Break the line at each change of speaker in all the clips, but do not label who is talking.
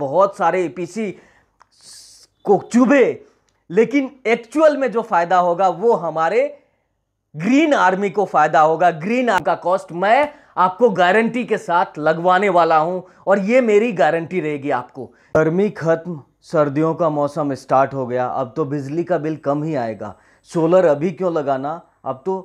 बहुत सारे सी को चुभे लेकिन एक्चुअल में जो फायदा होगा वो हमारे ग्रीन आर्मी को फायदा होगा ग्रीन आर्मी का कॉस्ट मैं आपको गारंटी के साथ लगवाने वाला हूं और ये मेरी गारंटी रहेगी आपको गर्मी खत्म सर्दियों का मौसम स्टार्ट हो गया अब तो बिजली का बिल कम ही आएगा सोलर अभी क्यों लगाना अब तो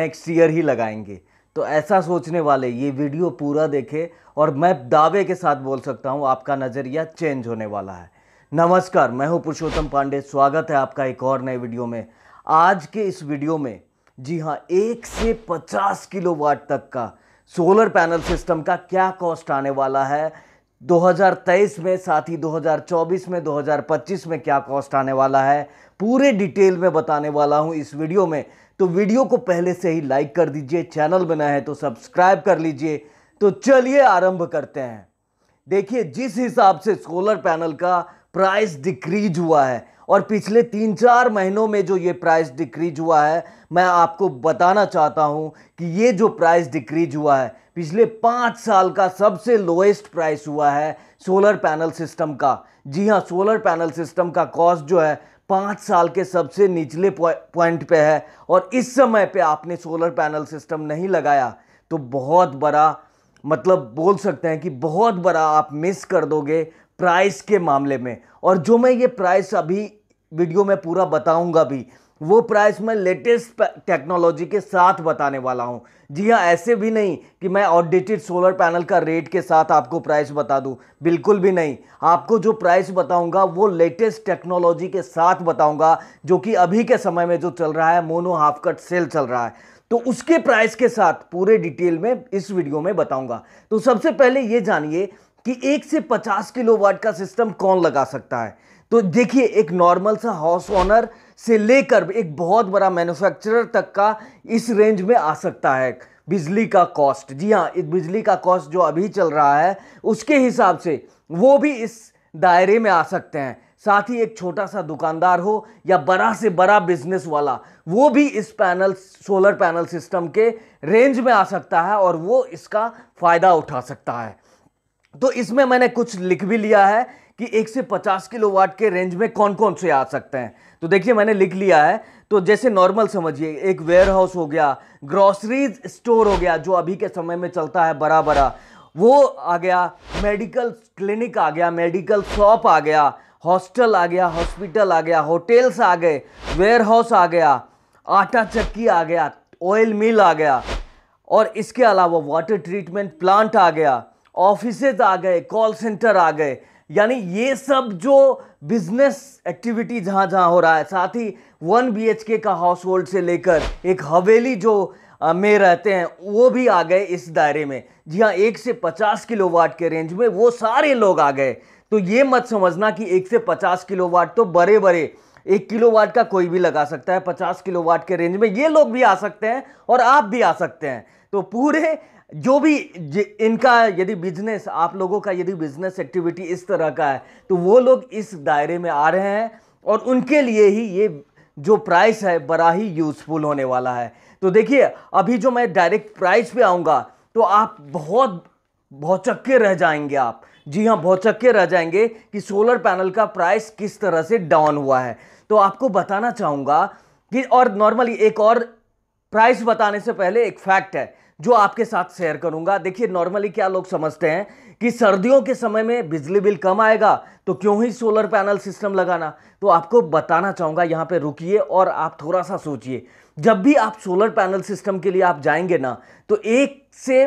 नेक्स्ट ईयर ही लगाएंगे तो ऐसा सोचने वाले ये वीडियो पूरा देखें और मैं दावे के साथ बोल सकता हूँ आपका नज़रिया चेंज होने वाला है नमस्कार मैं हूँ पुरुषोत्तम पांडे स्वागत है आपका एक और नए वीडियो में आज के इस वीडियो में जी हाँ एक से पचास किलो वाट तक का सोलर पैनल सिस्टम का क्या कॉस्ट आने वाला है 2023 में साथ ही 2024 में 2025 में क्या कॉस्ट आने वाला है पूरे डिटेल में बताने वाला हूँ इस वीडियो में तो वीडियो को पहले से ही लाइक कर दीजिए चैनल बना है तो सब्सक्राइब कर लीजिए तो चलिए आरंभ करते हैं देखिए जिस हिसाब से सोलर पैनल का प्राइस डिक्रीज हुआ है और पिछले तीन चार महीनों में जो ये प्राइस डिक्रीज हुआ है मैं आपको बताना चाहता हूँ कि ये जो प्राइस डिक्रीज हुआ है पिछले पाँच साल का सबसे लोएस्ट प्राइस हुआ है सोलर पैनल सिस्टम का जी हाँ सोलर पैनल सिस्टम का कॉस्ट जो है पाँच साल के सबसे निचले पॉइंट पे है और इस समय पे आपने सोलर पैनल सिस्टम नहीं लगाया तो बहुत बड़ा मतलब बोल सकते हैं कि बहुत बड़ा आप मिस कर दोगे प्राइस के मामले में और जो मैं ये प्राइस अभी वीडियो में पूरा बताऊंगा भी वो प्राइस मैं लेटेस्ट टेक्नोलॉजी के साथ बताने वाला हूँ जी हाँ ऐसे भी नहीं कि मैं ऑडिटेड सोलर पैनल का रेट के साथ आपको प्राइस बता दूँ बिल्कुल भी नहीं आपको जो प्राइस बताऊँगा वो लेटेस्ट टेक्नोलॉजी के साथ बताऊँगा जो कि अभी के समय में जो चल रहा है मोनो हाफ कट सेल चल रहा है तो उसके प्राइस के साथ पूरे डिटेल में इस वीडियो में बताऊँगा तो सबसे पहले ये जानिए कि एक से पचास किलो वाट का सिस्टम कौन लगा सकता है तो देखिए एक नॉर्मल सा हाउस ओनर से लेकर एक बहुत बड़ा मैन्युफैक्चरर तक का इस रेंज में आ सकता है बिजली का कॉस्ट जी हाँ इस बिजली का कॉस्ट जो अभी चल रहा है उसके हिसाब से वो भी इस दायरे में आ सकते हैं साथ ही एक छोटा सा दुकानदार हो या बड़ा से बड़ा बिजनेस वाला वो भी इस पैनल सोलर पैनल सिस्टम के रेंज में आ सकता है और वो इसका फ़ायदा उठा सकता है तो इसमें मैंने कुछ लिख भी लिया है कि 1 से 50 वाट के रेंज में कौन कौन से आ सकते हैं तो देखिए मैंने लिख लिया है तो जैसे नॉर्मल समझिए एक वेयर हाउस हो गया ग्रॉसरीज स्टोर हो गया जो अभी के समय में चलता है बड़ा बड़ा वो आ गया मेडिकल क्लिनिक आ गया मेडिकल शॉप आ गया हॉस्टल आ गया हॉस्पिटल आ गया होटल्स आ गए वेयर हाउस आ गया आटा चक्की आ गया ऑयल मिल आ गया और इसके अलावा वाटर ट्रीटमेंट प्लांट आ गया ऑफिसेज आ गए कॉल सेंटर आ गए यानी ये सब जो बिजनेस एक्टिविटी जहाँ जहाँ हो रहा है साथ ही वन बी का हाउस होल्ड से लेकर एक हवेली जो में रहते हैं वो भी आ गए इस दायरे में जी हाँ एक से पचास किलो वाट के रेंज में वो सारे लोग आ गए तो ये मत समझना कि एक से पचास किलो वाट तो बड़े बड़े एक किलो वाट का कोई भी लगा सकता है पचास किलो वाट के रेंज में ये लोग भी आ सकते हैं और आप भी आ सकते हैं तो पूरे जो भी इनका यदि बिजनेस आप लोगों का यदि बिजनेस एक्टिविटी इस तरह का है तो वो लोग इस दायरे में आ रहे हैं और उनके लिए ही ये जो प्राइस है बड़ा ही यूज़फुल होने वाला है तो देखिए अभी जो मैं डायरेक्ट प्राइस पे आऊँगा तो आप बहुत भौचक्के रह जाएंगे आप जी हाँ भौचक्के रह जाएंगे कि सोलर पैनल का प्राइस किस तरह से डाउन हुआ है तो आपको बताना चाहूँगा कि और नॉर्मली एक और प्राइस बताने से पहले एक फैक्ट है जो आपके साथ शेयर करूंगा देखिए नॉर्मली क्या लोग समझते हैं कि सर्दियों के समय में बिजली बिल कम आएगा तो क्यों ही सोलर पैनल सिस्टम लगाना तो आपको बताना चाहूंगा यहां पे रुकिए और आप थोड़ा सा सोचिए जब भी आप सोलर पैनल सिस्टम के लिए आप जाएंगे ना तो एक से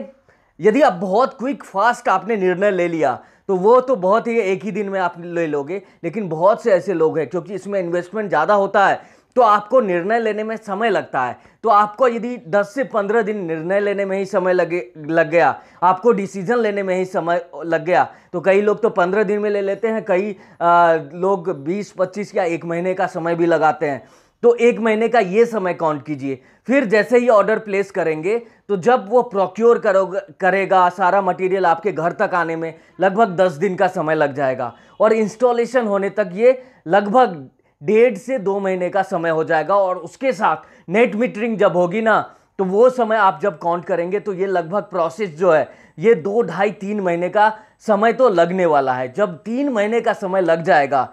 यदि आप बहुत क्विक फास्ट आपने निर्णय ले लिया तो वो तो बहुत ही एक ही दिन में आप ले लोगे लेकिन बहुत से ऐसे लोग हैं क्योंकि इसमें इन्वेस्टमेंट ज़्यादा होता है तो आपको निर्णय लेने में समय लगता है तो आपको यदि 10 से 15 दिन निर्णय लेने में ही समय लगे लग गया आपको डिसीजन लेने में ही समय लग गया तो कई लोग तो 15 दिन में ले लेते हैं कई आ, लोग 20 25 या एक महीने का समय भी लगाते हैं तो एक महीने का ये समय काउंट कीजिए फिर जैसे ही ऑर्डर प्लेस करेंगे तो जब वो प्रोक्योर करोगे करेगा सारा मटेरियल आपके घर तक आने में लगभग दस दिन का समय लग जाएगा और इंस्टॉलेशन होने तक ये लगभग डेढ़ से दो महीने का समय हो जाएगा और उसके साथ नेट मीटरिंग जब होगी ना तो वो समय आप जब काउंट करेंगे तो ये लगभग प्रोसेस जो है ये दो ढाई तीन महीने का समय तो लगने वाला है जब तीन महीने का समय लग जाएगा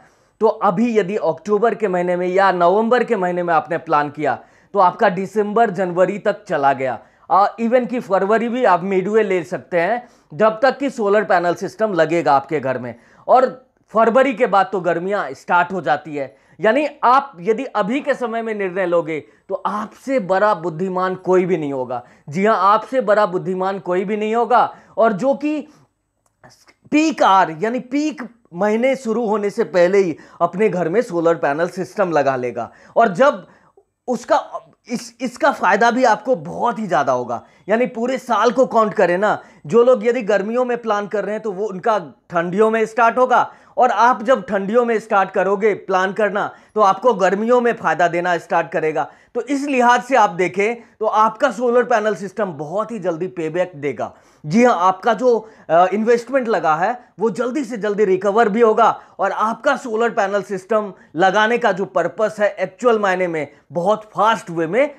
तो अभी यदि अक्टूबर के महीने में या नवंबर के महीने में आपने प्लान किया तो आपका दिसंबर जनवरी तक चला गया इवन कि फरवरी भी आप मिडवे ले सकते हैं जब तक कि सोलर पैनल सिस्टम लगेगा आपके घर में और फरवरी के बाद तो गर्मियाँ स्टार्ट हो जाती है यानी आप यदि अभी के समय में निर्णय लोगे तो आपसे बड़ा बुद्धिमान कोई भी नहीं होगा जी हाँ आपसे बड़ा बुद्धिमान कोई भी नहीं होगा और जो कि पीक आर यानी पीक महीने शुरू होने से पहले ही अपने घर में सोलर पैनल सिस्टम लगा लेगा और जब उसका इस इसका फ़ायदा भी आपको बहुत ही ज़्यादा होगा यानी पूरे साल को काउंट करें ना जो लोग यदि गर्मियों में प्लान कर रहे हैं तो वो उनका ठंडियों में स्टार्ट होगा और आप जब ठंडियों में स्टार्ट करोगे प्लान करना तो आपको गर्मियों में फ़ायदा देना स्टार्ट करेगा तो इस लिहाज से आप देखें तो आपका सोलर पैनल सिस्टम बहुत ही जल्दी पे देगा जी हाँ आपका जो इन्वेस्टमेंट लगा है वो जल्दी से जल्दी रिकवर भी होगा और आपका सोलर पैनल सिस्टम लगाने का जो पर्पस है एक्चुअल मायने में बहुत फास्ट वे में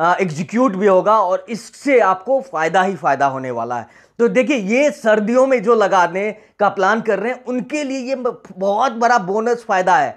एग्जीक्यूट भी होगा और इससे आपको फ़ायदा ही फ़ायदा होने वाला है तो देखिए ये सर्दियों में जो लगाने का प्लान कर रहे हैं उनके लिए ये बहुत बड़ा बोनस फ़ायदा है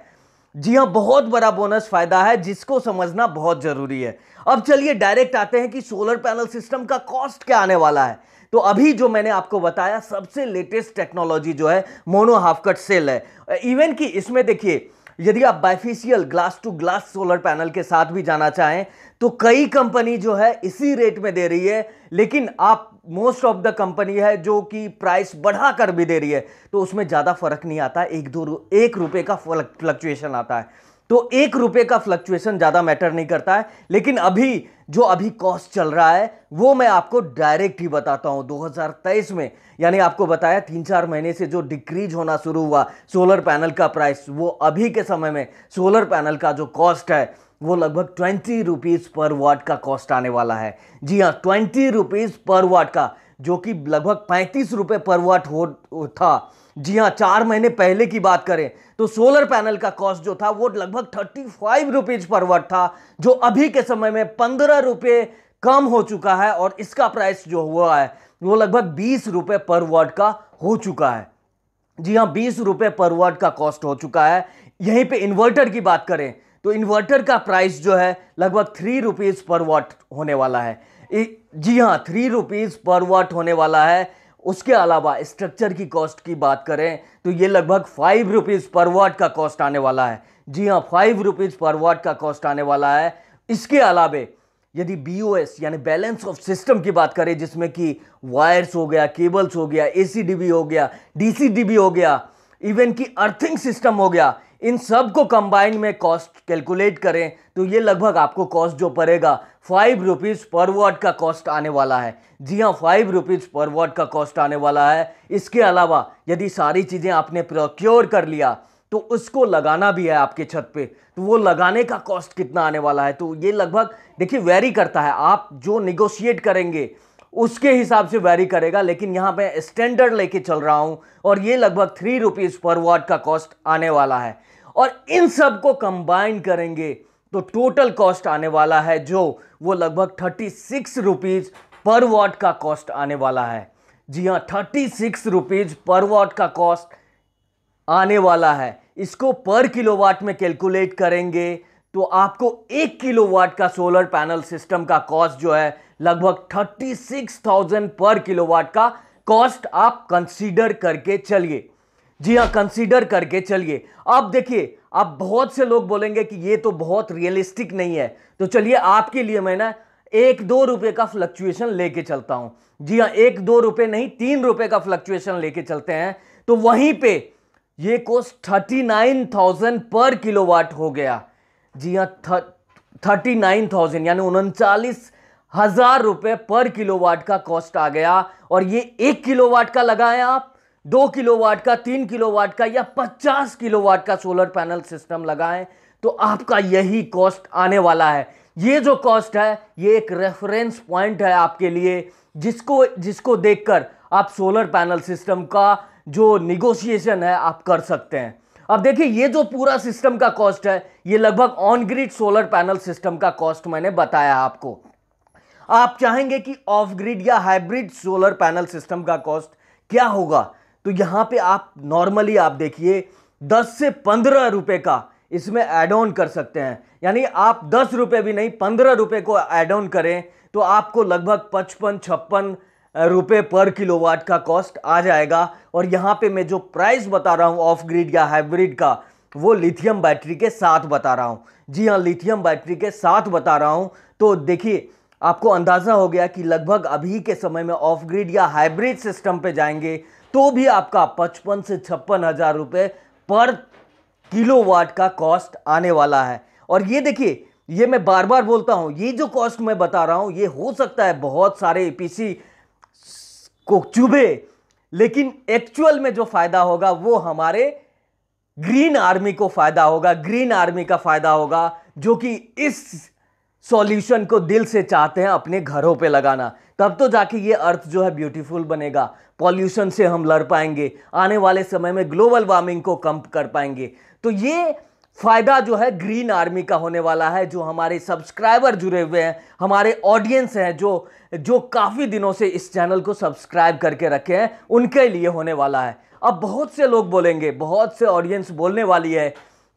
जी हाँ बहुत बड़ा बोनस फ़ायदा है जिसको समझना बहुत ज़रूरी है अब चलिए डायरेक्ट आते हैं कि सोलर पैनल सिस्टम का कॉस्ट क्या आने वाला है तो अभी जो मैंने आपको बताया सबसे लेटेस्ट टेक्नोलॉजी जो है मोनो हाफकट सेल है इवन कि इसमें देखिए यदि आप bifacial glass to glass solar panel के साथ भी जाना चाहें तो कई कंपनी जो है इसी रेट में दे रही है लेकिन आप मोस्ट ऑफ द कंपनी है जो कि प्राइस बढ़ा कर भी दे रही है तो उसमें ज़्यादा फर्क नहीं आता एक दो एक रुपये का फ्लक्चुएशन आता है तो एक रुपये का फ्लक्चुएशन ज़्यादा मैटर नहीं करता है लेकिन अभी जो अभी कॉस्ट चल रहा है वो मैं आपको डायरेक्ट ही बताता हूँ 2023 में यानी आपको बताया तीन चार महीने से जो डिक्रीज होना शुरू हुआ सोलर पैनल का प्राइस वो अभी के समय में सोलर पैनल का जो कॉस्ट है वो लगभग ट्वेंटी रुपीज़ पर वाट का कॉस्ट आने वाला है जी हाँ ट्वेंटी रुपीज़ पर वाट का जो कि लगभग पैंतीस रुपये पर वाट हो था जी हाँ चार महीने पहले की बात करें तो सोलर पैनल का कॉस्ट जो था वो लगभग थर्टी फाइव रुपीज पर वर्ट था जो अभी के समय में पंद्रह रुपये कम हो चुका है और इसका प्राइस जो हुआ है वो लगभग बीस रुपये पर वर्ट का हो चुका है जी हाँ बीस रुपये पर वर्ट का कॉस्ट हो चुका है यहीं पे इन्वर्टर की बात करें तो इन्वर्टर का प्राइस जो है लगभग थ्री रुपीज़ पर वाट होने वाला है जी हाँ थ्री रुपीज़ पर वाट होने वाला है उसके अलावा स्ट्रक्चर की कॉस्ट की बात करें तो ये लगभग फाइव रुपीज़ पर वाट का कॉस्ट आने वाला है जी हाँ फाइव रुपीज़ पर वाट का कॉस्ट आने वाला है इसके अलावे यदि बी ओ एस यानी बैलेंस ऑफ सिस्टम की बात करें जिसमें कि वायर्स हो गया केबल्स हो गया ए सी डी बी हो गया डी सी डी बी हो गया इवन कि अर्थिंग सिस्टम हो गया इन सब को कंबाइन में कॉस्ट कैलकुलेट करें तो ये लगभग आपको कॉस्ट जो पड़ेगा फाइव रुपीज़ पर वाट का कॉस्ट आने वाला है जी हाँ फाइव रुपीज़ पर वाट का कॉस्ट आने वाला है इसके अलावा यदि सारी चीज़ें आपने प्रोक्योर कर लिया तो उसको लगाना भी है आपके छत पे तो वो लगाने का कॉस्ट कितना आने वाला है तो ये लगभग देखिए वेरी करता है आप जो निगोशिएट करेंगे उसके हिसाब से वैरी करेगा लेकिन यहाँ पे स्टैंडर्ड लेके चल रहा हूँ और ये लगभग थ्री रुपीज़ पर वाट का कॉस्ट आने वाला है और इन सब को कंबाइन करेंगे तो टोटल कॉस्ट आने वाला है जो वो लगभग थर्टी सिक्स रुपीज़ पर वाट का कॉस्ट आने वाला है जी हाँ थर्टी सिक्स रुपीज़ पर वाट का कॉस्ट आने वाला है इसको पर किलोवाट में कैलकुलेट करेंगे तो आपको एक किलोवाट का सोलर पैनल सिस्टम का कॉस्ट जो है लगभग 36,000 पर किलोवाट का कॉस्ट आप कंसीडर करके चलिए जी हाँ कंसीडर करके चलिए अब देखिए आप बहुत से लोग बोलेंगे कि ये तो बहुत रियलिस्टिक नहीं है तो चलिए आपके लिए मैं ना एक दो रुपए का फ्लक्चुएशन लेके चलता हूँ जी हाँ एक दो रुपए नहीं तीन रुपए का फ्लक्चुएशन लेके चलते हैं तो वहीं पे ये cost thirty nine thousand per kilowatt हो गया जी हाँ थर्टी नाइन थाउजेंड यानी उनचालीस हजार रुपए पर किलोवाट का कॉस्ट आ गया और ये एक किलोवाट का लगाएं आप दो किलोवाट का तीन किलोवाट का या पचास किलोवाट का सोलर पैनल सिस्टम लगाएं तो आपका यही कॉस्ट आने वाला है ये जो कॉस्ट है ये एक रेफरेंस पॉइंट है आपके लिए जिसको जिसको देखकर आप सोलर पैनल सिस्टम का जो निगोशिएशन है आप कर सकते हैं अब देखिए ये जो पूरा सिस्टम का कॉस्ट है ये लगभग on grid solar panel system का कॉस्ट मैंने बताया आपको आप चाहेंगे कि ऑफ ग्रिड या हाइब्रिड सोलर पैनल सिस्टम का कॉस्ट क्या होगा तो यहाँ पे आप नॉर्मली आप देखिए दस से पंद्रह रुपये का इसमें ऐड ऑन कर सकते हैं यानी आप दस रुपये भी नहीं पंद्रह रुपये को ऐड ऑन करें तो आपको लगभग पचपन छप्पन रुपये पर किलोवाट का कॉस्ट आ जाएगा और यहाँ पे मैं जो प्राइस बता रहा हूँ ऑफ ग्रिड या हाइब्रिड का वो लिथियम बैटरी के साथ बता रहा हूँ जी हाँ लिथियम बैटरी के साथ बता रहा हूँ तो देखिए आपको अंदाज़ा हो गया कि लगभग अभी के समय में ऑफ ग्रिड या हाइब्रिड सिस्टम पे जाएंगे तो भी आपका पचपन से छप्पन हज़ार रुपये पर किलो वाट का कॉस्ट आने वाला है और ये देखिए ये मैं बार बार बोलता हूँ ये जो कॉस्ट मैं बता रहा हूँ ये हो सकता है बहुत सारे पीसी e को चुभे लेकिन एक्चुअल में जो फ़ायदा होगा वो हमारे ग्रीन आर्मी को फ़ायदा होगा ग्रीन आर्मी का फ़ायदा होगा जो कि इस सॉल्यूशन को दिल से चाहते हैं अपने घरों पे लगाना तब तो जाके ये अर्थ जो है ब्यूटीफुल बनेगा पॉल्यूशन से हम लड़ पाएंगे आने वाले समय में ग्लोबल वार्मिंग को कम कर पाएंगे तो ये फ़ायदा जो है ग्रीन आर्मी का होने वाला है जो हमारे सब्सक्राइबर जुड़े हुए हैं हमारे ऑडियंस हैं जो जो काफ़ी दिनों से इस चैनल को सब्सक्राइब करके रखे हैं उनके लिए होने वाला है अब बहुत से लोग बोलेंगे बहुत से ऑडियंस बोलने वाली है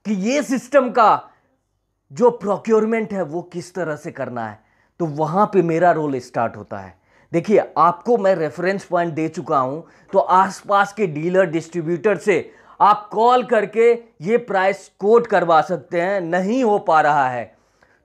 कि ये सिस्टम का जो प्रोक्योरमेंट है वो किस तरह से करना है तो वहाँ पे मेरा रोल स्टार्ट होता है देखिए आपको मैं रेफरेंस पॉइंट दे चुका हूँ तो आसपास के डीलर डिस्ट्रीब्यूटर से आप कॉल करके ये प्राइस कोट करवा सकते हैं नहीं हो पा रहा है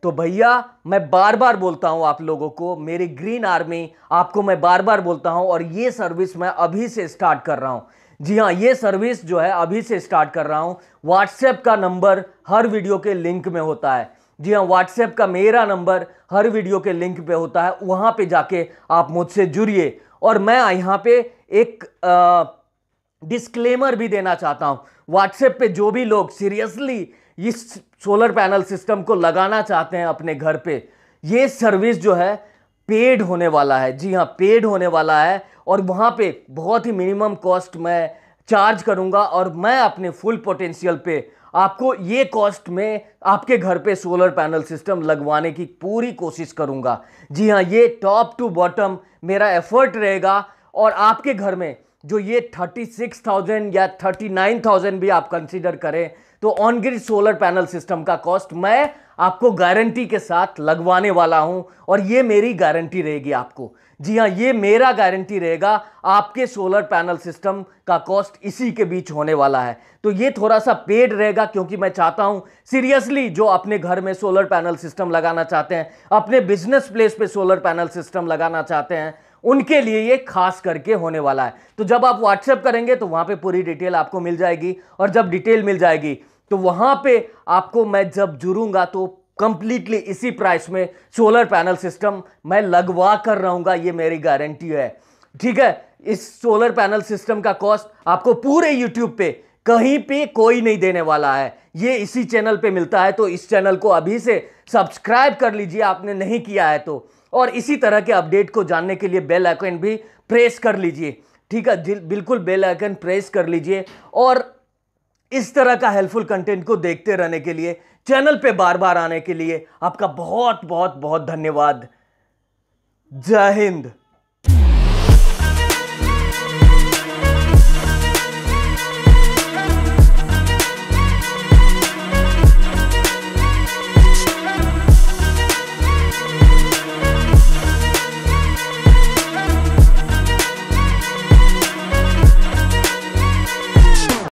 तो भैया मैं बार बार बोलता हूँ आप लोगों को मेरी ग्रीन आर्मी आपको मैं बार बार बोलता हूँ और ये सर्विस मैं अभी से स्टार्ट कर रहा हूँ जी हाँ ये सर्विस जो है अभी से स्टार्ट कर रहा हूँ व्हाट्सएप का नंबर हर वीडियो के लिंक में होता है जी हाँ व्हाट्सएप का मेरा नंबर हर वीडियो के लिंक पे होता है वहाँ पे जाके आप मुझसे जुड़िए और मैं यहाँ पे एक डिस्क्लेमर भी देना चाहता हूँ व्हाट्सएप पे जो भी लोग सीरियसली इस सोलर पैनल सिस्टम को लगाना चाहते हैं अपने घर पे ये सर्विस जो है पेड होने वाला है जी हाँ पेड होने वाला है और वहाँ पे बहुत ही मिनिमम कॉस्ट मैं चार्ज करूँगा और मैं अपने फुल पोटेंशियल पे आपको ये कॉस्ट में आपके घर पे सोलर पैनल सिस्टम लगवाने की पूरी कोशिश करूँगा जी हाँ ये टॉप टू बॉटम मेरा एफर्ट रहेगा और आपके घर में जो ये 36,000 या 39,000 भी आप कंसीडर करें तो on grid solar panel system का कॉस्ट मैं आपको गारंटी के साथ लगवाने वाला हूं और ये मेरी गारंटी रहेगी आपको जी हाँ ये मेरा गारंटी रहेगा आपके सोलर पैनल सिस्टम का कॉस्ट इसी के बीच होने वाला है तो ये थोड़ा सा पेड रहेगा क्योंकि मैं चाहता हूँ सीरियसली जो अपने घर में सोलर पैनल सिस्टम लगाना चाहते हैं अपने बिजनेस प्लेस पे सोलर पैनल सिस्टम लगाना चाहते हैं उनके लिए ये खास करके होने वाला है तो जब आप व्हाट्सएप करेंगे तो वहाँ पर पूरी डिटेल आपको मिल जाएगी और जब डिटेल मिल जाएगी तो वहाँ पे आपको मैं जब जुड़ूंगा तो कंप्लीटली इसी प्राइस में सोलर पैनल सिस्टम मैं लगवा कर रहूँगा ये मेरी गारंटी है ठीक है इस सोलर पैनल सिस्टम का कॉस्ट आपको पूरे यूट्यूब पे कहीं पे कोई नहीं देने वाला है ये इसी चैनल पे मिलता है तो इस चैनल को अभी से सब्सक्राइब कर लीजिए आपने नहीं किया है तो और इसी तरह के अपडेट को जानने के लिए बेल आइकन भी प्रेस कर लीजिए ठीक है बिल्कुल बेल आइकन प्रेस कर लीजिए और इस तरह का हेल्पफुल कंटेंट को देखते रहने के लिए चैनल पे बार बार आने के लिए आपका बहुत बहुत बहुत धन्यवाद जय हिंद